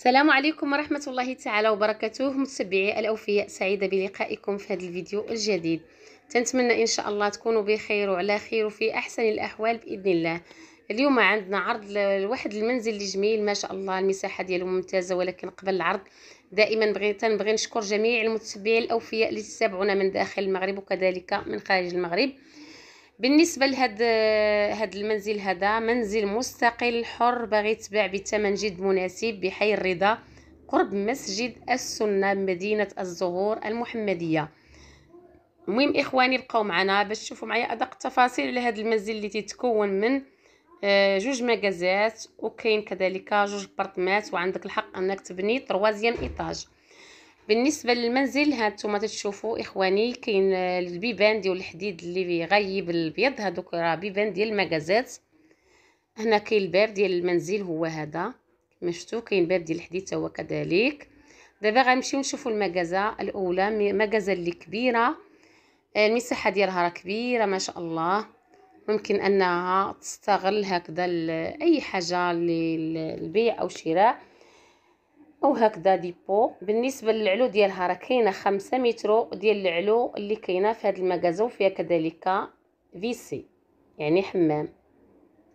السلام عليكم ورحمة الله تعالى وبركاته متابعي الأوفياء سعيدة بلقائكم في هذا الفيديو الجديد تنتمنى إن شاء الله تكونوا بخير وعلى خير وفي أحسن الأحوال بإذن الله اليوم عندنا عرض لواحد المنزل اللي جميل ما شاء الله المساحة ديالو ممتازة ولكن قبل العرض دائما بغيت نبغي نشكر جميع المتابعين الأوفياء اللي تتابعونا من داخل المغرب وكذلك من خارج المغرب بالنسبه لهاد هاد المنزل هذا منزل مستقل حر باغي يتباع بثمن جد مناسب بحي الرضا قرب مسجد السنه بمدينه الزهور المحمديه المهم اخواني بقاو معنا باش تشوفوا معايا ادق التفاصيل على هذا المنزل اللي تيتكون من آه، جوج مكازات وكاين كذلك جوج بارطمات وعندك الحق انك تبني طروازيام ايطاج بالنسبه للمنزل هانتوما تشوفوا اخواني كاين البيبان ديال الحديد اللي غايب الابيض هادوك راه بيبان ديال المكازات هنا كاين الباب ديال المنزل هو هذا كما شفتوا كاين باب ديال الحديد هو كذلك دابا غنمشيو نشوفوا المكازه الاولى مكازه اللي كبيره آه، المساحه ديالها راه كبيره ما شاء الله ممكن انها تستغل هكذا اي حاجه للبيع او شراء او هكذا ديبو بالنسبه للعلو ديالها راه كاينه 5 متر ديال العلو اللي كاينه في هذا المكازو فيها كذلك فيسي يعني حمام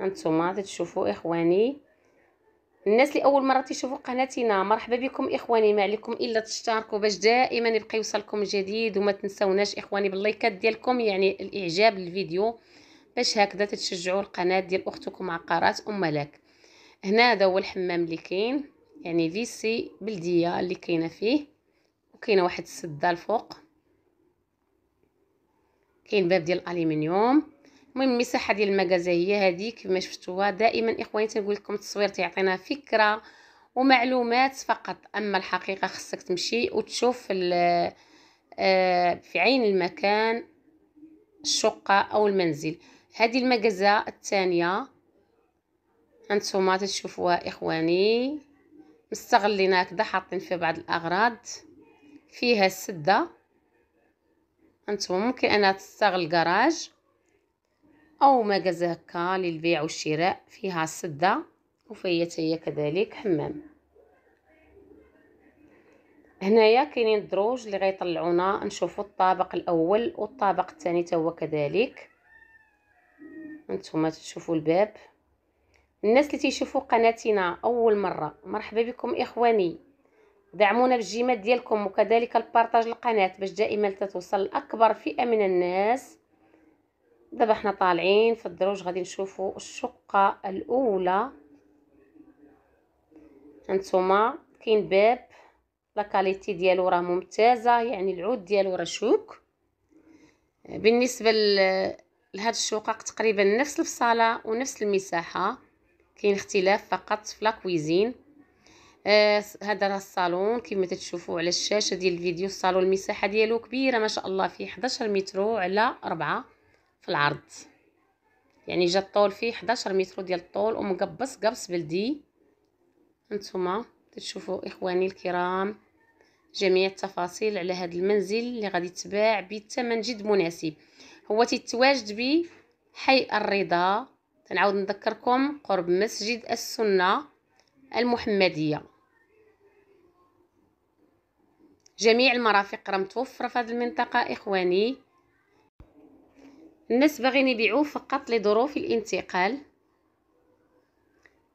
هانتوما تشوفوا اخواني الناس اللي اول مره تيشوفوا قناتنا مرحبا بكم اخواني ما عليكم الا تشتركوا باش دائما يبقى يوصلكم الجديد وما تنسوناش اخواني باللايكات ديالكم يعني الاعجاب للفيديو باش هكذا تتشجعوا القناه ديال اختكم عقارات ام ملاك هنا هذا هو الحمام اللي كاين يعني فيسي بلديه اللي كاينه فيه وكاينه واحد السده الفوق كاين باب ديال الالومنيوم المهم المساحه ديال المغازا هي هذه كما شفتوها دائما اخواني تنقول لكم التصوير تيعطينا فكره ومعلومات فقط اما الحقيقه خصك تمشي وتشوف آه، في عين المكان الشقه او المنزل هذه المغازا الثانيه هانتوما تشوفوها اخواني مستغلين هكذا حاطين فيه بعض الاغراض فيها السده انتم ممكن انها تستغل كراج او مغازل هكا للبيع والشراء فيها السده وفهي هي كذلك حمام هنايا كاينين الدروج اللي غيطلعونا نشوفوا الطابق الاول والطابق الثاني تا هو كذلك انتم تشوفوا الباب الناس اللي تيشوفوا قناتنا اول مره مرحبا بكم اخواني دعمونا بالجيمات ديالكم وكذلك البارطاج القناه باش دائما تتوصل لاكبر فئه من الناس دابا حنا طالعين في الدروج غادي نشوفوا الشقه الاولى هانتوما كاين باب لاكاليتي ديالو راه ممتازه يعني العود ديالو راه شوك بالنسبه لهاد الشقق تقريبا نفس الفصاله ونفس المساحه كاين اختلاف فقط في لاكويزين آه، هذا راه الصالون كما تتشوفوا على الشاشه ديال الفيديو الصالون المساحه ديالو كبيره ما شاء الله فيه 11 متر على 4 في العرض يعني جا الطول فيه 11 متر ديال الطول ومقبص قبص بلدي انتما تتشوفوا اخواني الكرام جميع التفاصيل على هذا المنزل اللي غادي يتباع بثمن جد مناسب هو تتواجد بحي الرضا نعاود نذكركم قرب مسجد السنة المحمدية جميع المرافق راه متوفرة في هذه المنطقة إخواني الناس باغيين يبيعوا فقط لظروف الانتقال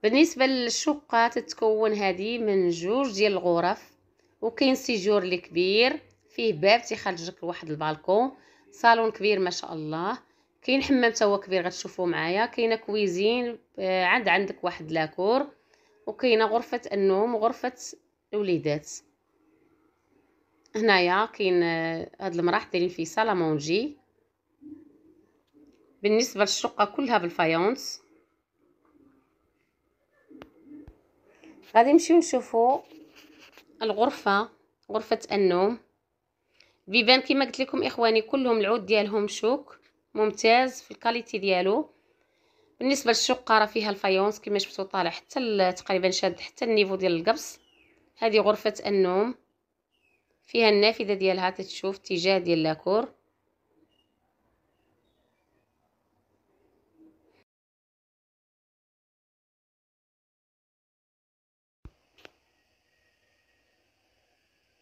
بالنسبة للشقة تتكون هذه من جوج ديال الغرف وكاين سيجور الكبير فيه باب تيخرجك لواحد البالكون صالون كبير ما شاء الله كاين حمام تا هو كبير غتشوفوا معايا كاينه كويزين آه، عاد عندك واحد لاكور وكاينه غرفه النوم وغرفه الوليدات هنايا كاين آه، هاد المراح دايرين فيه صاله مونجي بالنسبه للشقه كلها بالفايونس غادي نمشيو نشوفو الغرفه غرفه النوم بيبان كما قلت لكم اخواني كلهم العود ديالهم شوك ممتاز في الكاليتي ديالو بالنسبه للشقه راه فيها الفايونس كما شفتوا طالع حتى تقريبا شاد حتى النيفو ديال القبس هذه غرفه النوم فيها النافذه ديالها تتشوف اتجاه ديال لاكور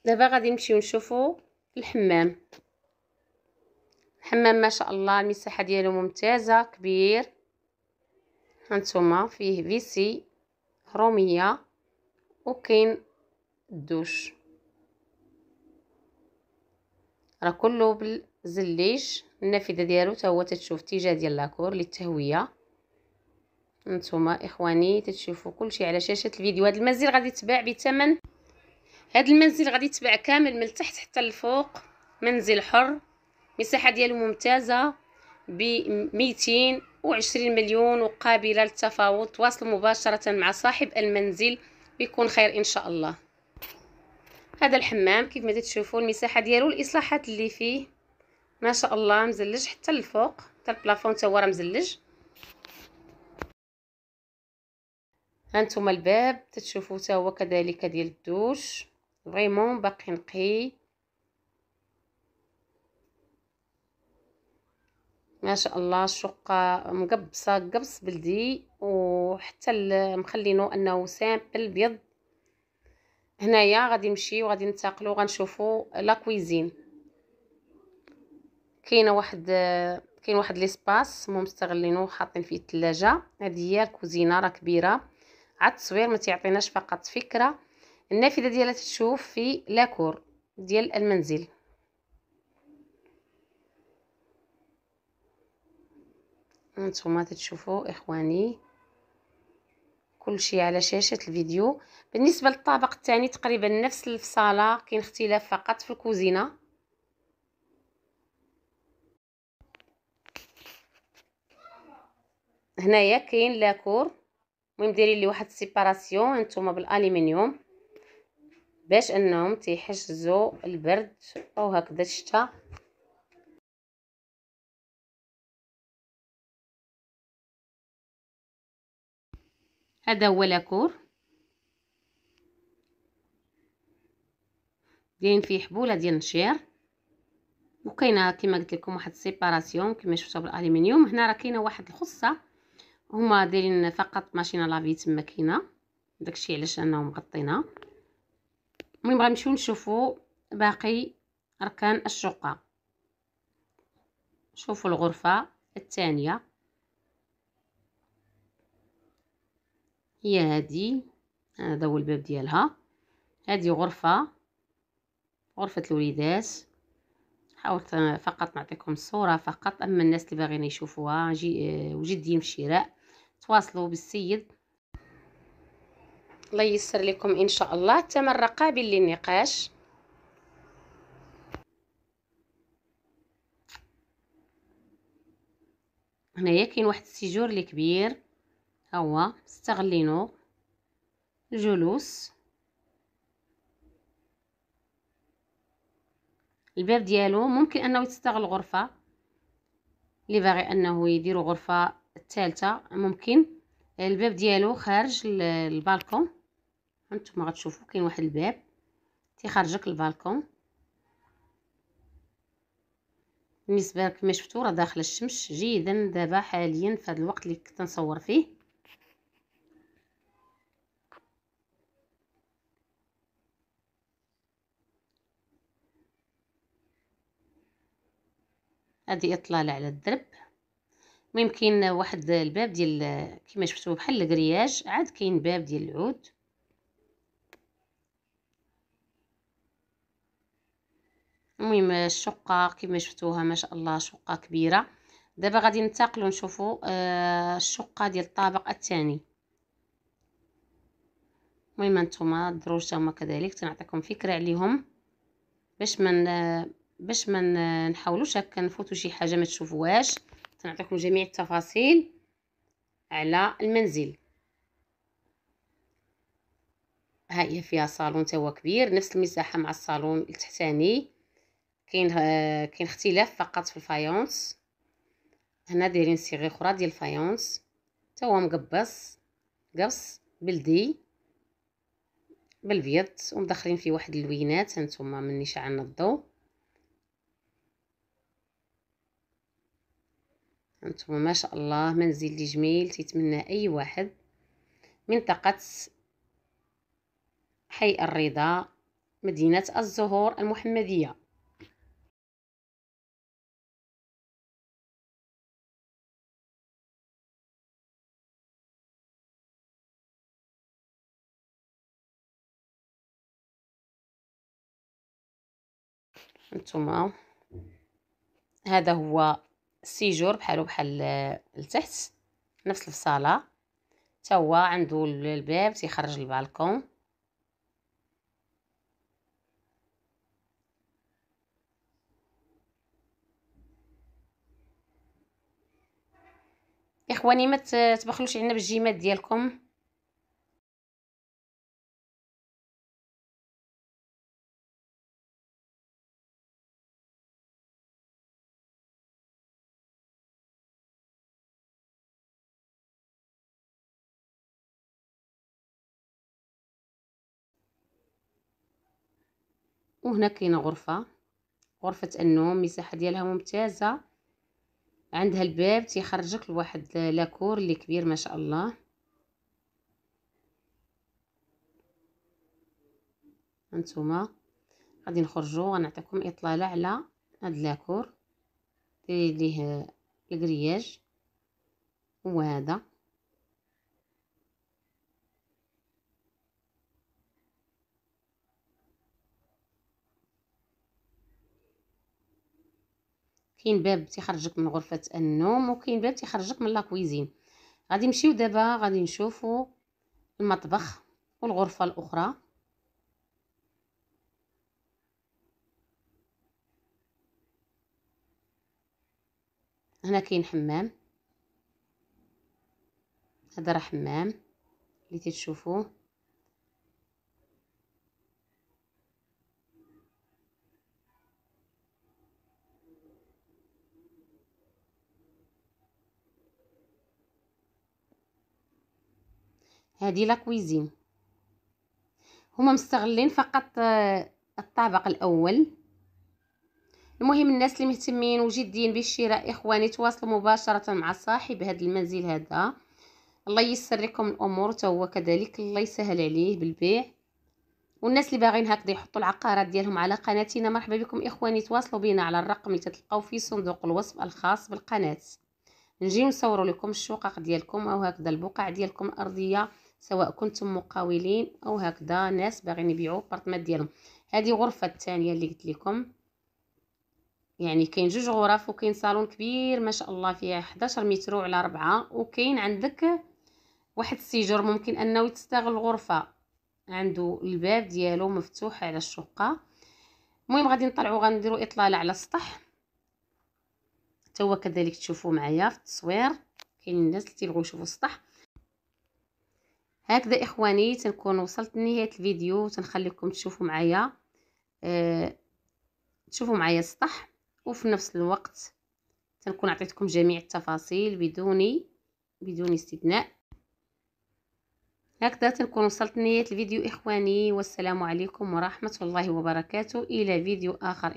دابا غادي نمشيو نشوفو الحمام حمام ما شاء الله المساحه ديالو ممتازه كبير هانتوما فيه فيسي روميه وكاين الدوش راه كله بالزليج النافذه ديالو حتى هو تتشوف اتجاه ديال لاكور للتهويه نتوما اخواني تتشوفوا كلشي على شاشه الفيديو هذا المنزل غادي يتباع بثمن هذا المنزل غادي يتباع كامل من التحت حتى الفوق منزل حر مساحه ديالو ممتازه ب 220 مليون وقابله للتفاوض تواصل مباشره مع صاحب المنزل يكون خير ان شاء الله هذا الحمام كيف ما تشوفون المساحه ديالو الاصلاحات اللي فيه ما شاء الله مزلج حتى الفوق حتى البلافون تاهو هو راه مزلج هانتوما الباب تتشوفوا حتى هو كذلك ديال الدوش فريمون باقي نقي ما شاء الله الشقه مقبصه قبص بلدي وحتى مخلينو انه سامبل بيض هنايا غادي نمشي وغادي ننتقلوا غنشوفوا لا كاينه واحد كاين واحد ليسباس هما مستغلينو حاطين فيه الثلاجه هذه هي الكوزينه راه كبيره عاد التصوير ما تيعطيناش فقط فكره النافذه ديالها تشوف في لاكور ديال المنزل هانتوما تتشوفوا اخواني كلشي على شاشه الفيديو بالنسبه للطبق الثاني تقريبا نفس الفصاله كاين اختلاف فقط في الكوزينه هنايا كاين لاكور المهم دايرين لي واحد السيباراسيون نتوما بالالومنيوم باش انهم تيحجزوا البرد او هكذا الشتاء هذا هو لاكور دايرين فيه حبوله ديال النشير وكاينه كما قلت لكم واحد سيباراسيون كما شفتوا بالالومنيوم هنا راه كاينه واحد الخصه هما دايرين فقط ماشينه لافي تما كاينه داكشي علاش انهم مغطينا المهم غنمشيو نشوفوا باقي اركان الشقه شوفوا الغرفه الثانيه هي هادي هذا هو الباب ديالها هادي غرفة غرفة الوليدات حاولت فقط نعطيكم الصورة فقط أما الناس اللي باغيين يشوفوها جي وجدين في الشراء تواصلوا بالسيد الله ييسر لكم إن شاء الله الثمن قابل للنقاش هنايا كاين واحد السيجور اللي كبير هو استغلينو جلوس الباب ديالو ممكن انه يستغل غرفه اللي باغي انه يديرو غرفه الثالثه ممكن الباب ديالو خارج البالكون هانتوما غتشوفو كاين واحد الباب تيخرجك البالكون بالنسبه كما شفتو راه داخل الشمس جيدا دابا حاليا في هذا الوقت اللي كنت نصور فيه هادي اطلال على الدرب ممكن واحد الباب ديال كما شفتوا بحال الكرياج عاد كاين باب ديال العود المهم الشقه كما شفتوها ما شاء الله شقه كبيره دابا غادي ننتقلوا نشوفوا آه، الشقه ديال الطابق الثاني المهم نتوما الدروج هما كذلك تنعطيكم فكره عليهم باش ما باش ما نحاولوش هكا نفوتوا شي حاجه ما تشوفوهاش تنعطيكم جميع التفاصيل على المنزل ها هي فيها صالون توا كبير نفس المساحه مع الصالون التحتاني كاين آه، كاين اختلاف فقط في الفايونس هنا دايرين صيغه اخرى ديال الفايونس تا هو مقبص قبص بلدي بالبيض ومدخلين فيه واحد اللوينات هانتوما منيش شعلنا الضو انتم ما شاء الله منزل لي جميل تيتمنى اي واحد منطقة حي الرضا مدينة الزهور المحمدية انتما هذا هو السيجور بحالو بحال لتحت نفس الفصاله حتى هو عنده الباب تيخرج للبالكون اخواني ما تبخلوش علينا بالجيمات ديالكم وهنا كاينه غرفه غرفه النوم مساحه ديالها ممتازه عندها الباب تيخرجك لواحد لاكور اللي كبير ما شاء الله هانتوما غادي نخرجوا غنعطيكم اطلاله على هاد لاكور اللي ليه الكرياج وهذا كاين باب تيخرجك من غرفه النوم وكاين باب تيخرجك من لاكويزين غادي نمشيو دابا غادي نشوفو المطبخ والغرفه الاخرى هنا كاين حمام هذا راه حمام اللي تتشوفوه هذه لا كويزين هما مستغلين فقط آه، الطابق الاول المهم الناس اللي مهتمين وجدين بالشراء اخواني تواصلوا مباشره مع صاحب هذا المنزل هذا الله ييسر لكم الامور حتى هو كذلك الله يسهل عليه بالبيع والناس اللي باغيين هكذا يحطوا العقارات ديالهم على قناتنا مرحبا بكم اخواني تواصلوا بينا على الرقم اللي تلقاو في صندوق الوصف الخاص بالقناه نجي نصوروا لكم الشقق ديالكم او هكذا البقع ديالكم الارضيه سواء كنتم مقاولين او هكذا ناس باغيين يبيعوا بارطمان ديالهم هذه غرفه الثانيه اللي قلت لكم يعني كاين جوج غرف وكاين صالون كبير ما شاء الله فيها 11 متر على 4 وكاين عندك واحد السيجور ممكن انه يتستغل الغرفه عنده الباب ديالو مفتوح على الشقه المهم غادي نطلعوا غنديروا اطلاله على السطح توا هو كذلك تشوفوا معايا في التصوير كاين الناس اللي تيبغيو يشوفوا السطح هكذا اخواني تنكون وصلت لنهايه الفيديو تنخليكم تشوفوا معايا أه تشوفوا معايا السطح وفي نفس الوقت تنكون عطيتكم جميع التفاصيل بدون بدون استثناء هكذا تنكون وصلت لنهايه الفيديو اخواني والسلام عليكم ورحمه الله وبركاته الى فيديو اخر